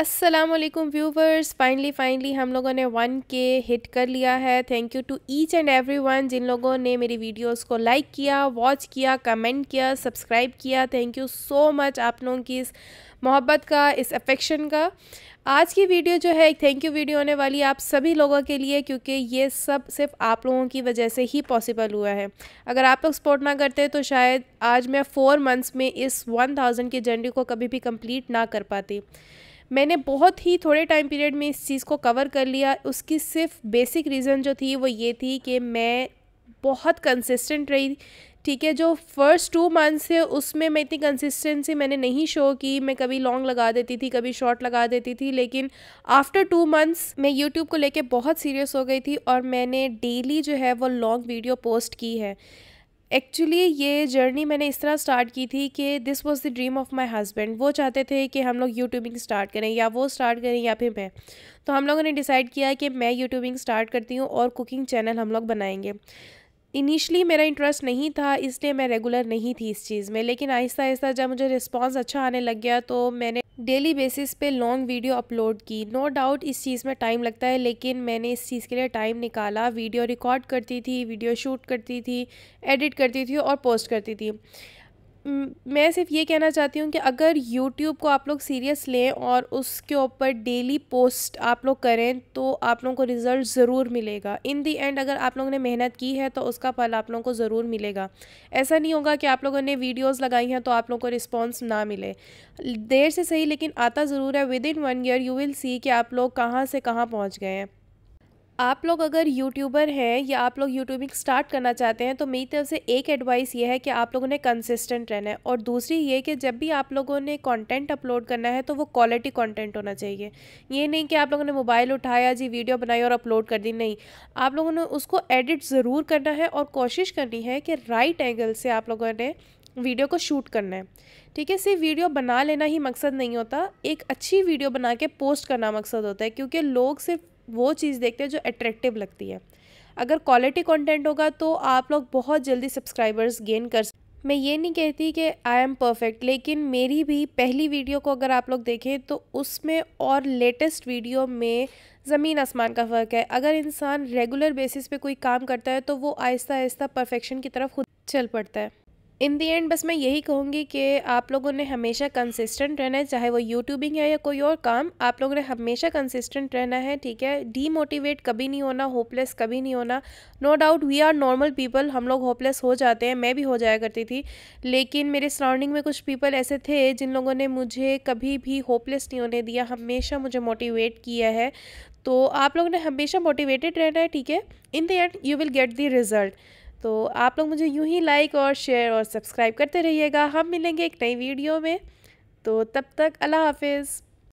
Aslam viewers finally finally हम लोगों ने वन के हिट कर लिया है thank you to each and every one जिन लोगों ने मेरी वीडियोस को लाइक किया वॉच किया कमेंट किया सब्सक्राइब किया थैंक यू सो मच आप लोगों की इस मोहब्बत का इस अफेक्शन का आज की वीडियो जो है एक थैंक यू वीडियो होने वाली आप सभी लोगों के लिए क्योंकि ये सब सिर्फ आप लोगों की वजह से ही पॉसिबल हुआ है अगर आप लोग सपोर्ट ना करते तो शायद आज मैं फ़ोर मंथ्स में इस वन थाउजेंड की जर्नी को कभी भी कम्प्लीट ना कर पाती मैंने बहुत ही थोड़े टाइम पीरियड में इस चीज़ को कवर कर लिया उसकी सिर्फ बेसिक रीज़न जो थी वो ये थी कि मैं बहुत कंसिस्टेंट रही ठीक है जो फर्स्ट टू मंथ्स है उसमें मैं इतनी कंसिस्टेंसी मैंने नहीं शो की मैं कभी लॉन्ग लगा देती थी कभी शॉर्ट लगा देती थी लेकिन आफ्टर टू मंथ्स मैं यूट्यूब को लेके बहुत सीरियस हो गई थी और मैंने डेली जो है वो लॉन्ग वीडियो पोस्ट की है एक्चुअली ये जर्नी मैंने इस तरह स्टार्ट की थी कि this was the dream of my husband वो चाहते थे कि हम लोग यूट्यूबिंग स्टार्ट करें या वो स्टार्ट करें या फिर मैं तो हम लोगों ने डिसाइड किया कि मैं यूट्यूबिंग स्टार्ट करती हूँ और कुकिंग चैनल हम लोग बनाएंगे इनिशली मेरा इंटरेस्ट नहीं था इसलिए मैं रेगुलर नहीं थी इस चीज़ में लेकिन आहिस्ता आहिस्ता जब मुझे रिस्पांस अच्छा आने लग गया तो मैंने डेली बेसिस पे लॉन्ग वीडियो अपलोड की नो no डाउट इस चीज़ में टाइम लगता है लेकिन मैंने इस चीज़ के लिए टाइम निकाला वीडियो रिकॉर्ड करती थी वीडियो शूट करती थी एडिट करती थी और पोस्ट करती थी मैं सिर्फ ये कहना चाहती हूँ कि अगर यूट्यूब को आप लोग सीरियस लें और उसके ऊपर डेली पोस्ट आप लोग करें तो आप लोगों को रिज़ल्ट ज़रूर मिलेगा इन दी एंड अगर आप लोगों ने मेहनत की है तो उसका फल आप लोगों को ज़रूर मिलेगा ऐसा नहीं होगा कि आप लोगों ने वीडियोस लगाई हैं तो आप लोगों को रिस्पॉन्स ना मिले देर से सही लेकिन आता ज़रूर है within one year you will see कि आप लोग कहाँ से कहाँ पहुँच गए हैं आप लोग अगर यूट्यूबर हैं या आप लोग यूट्यूबिंग स्टार्ट करना चाहते हैं तो मेरी तरफ से एक एडवाइस ये है कि आप लोगों ने कंसिस्टेंट रहना है और दूसरी ये कि जब भी आप लोगों ने कंटेंट अपलोड करना है तो वो क्वालिटी कंटेंट होना चाहिए ये नहीं कि आप लोगों ने मोबाइल उठाया जी वीडियो बनाई और अपलोड कर दी नहीं आप लोगों ने उसको एडिट ज़रूर करना है और कोशिश करनी है कि राइट एंगल से आप लोगों ने वीडियो को शूट करना है ठीक है सिर्फ वीडियो बना लेना ही मकसद नहीं होता एक अच्छी वीडियो बना के पोस्ट करना मकसद होता है क्योंकि लोग सिर्फ वो चीज़ देखते हैं जो अट्रैक्टिव लगती है अगर क्वालिटी कंटेंट होगा तो आप लोग बहुत जल्दी सब्सक्राइबर्स गेन कर मैं ये नहीं कहती कि आई एम परफेक्ट लेकिन मेरी भी पहली वीडियो को अगर आप लोग देखें तो उसमें और लेटेस्ट वीडियो में ज़मीन आसमान का फ़र्क है अगर इंसान रेगुलर बेसिस पे कोई काम करता है तो वो आहिस्ता आहिस्ता परफेक्शन की तरफ खुद चल पड़ता है इन दी एंड बस मैं यही कहूँगी कि आप लोगों ने हमेशा कंसिस्टेंट रहना है चाहे वो यूट्यूबिंग है या कोई और काम आप लोगों ने हमेशा कंसिस्टेंट रहना है ठीक है डीमोटिवेट कभी नहीं होना होपलेस कभी नहीं होना no doubt we are normal people हम लोग होपलेस हो जाते हैं मैं भी हो जाया करती थी लेकिन मेरे सराउंडिंग में कुछ पीपल ऐसे थे जिन लोगों ने मुझे कभी भी होपलेस नहीं होने दिया हमेशा मुझे मोटिवेट किया है तो आप लोगों ने हमेशा मोटिवेटेड रहना है ठीक है in the end you will get the result तो आप लोग मुझे यूं ही लाइक और शेयर और सब्सक्राइब करते रहिएगा हम मिलेंगे एक नई वीडियो में तो तब तक अल्लाह हाफिज़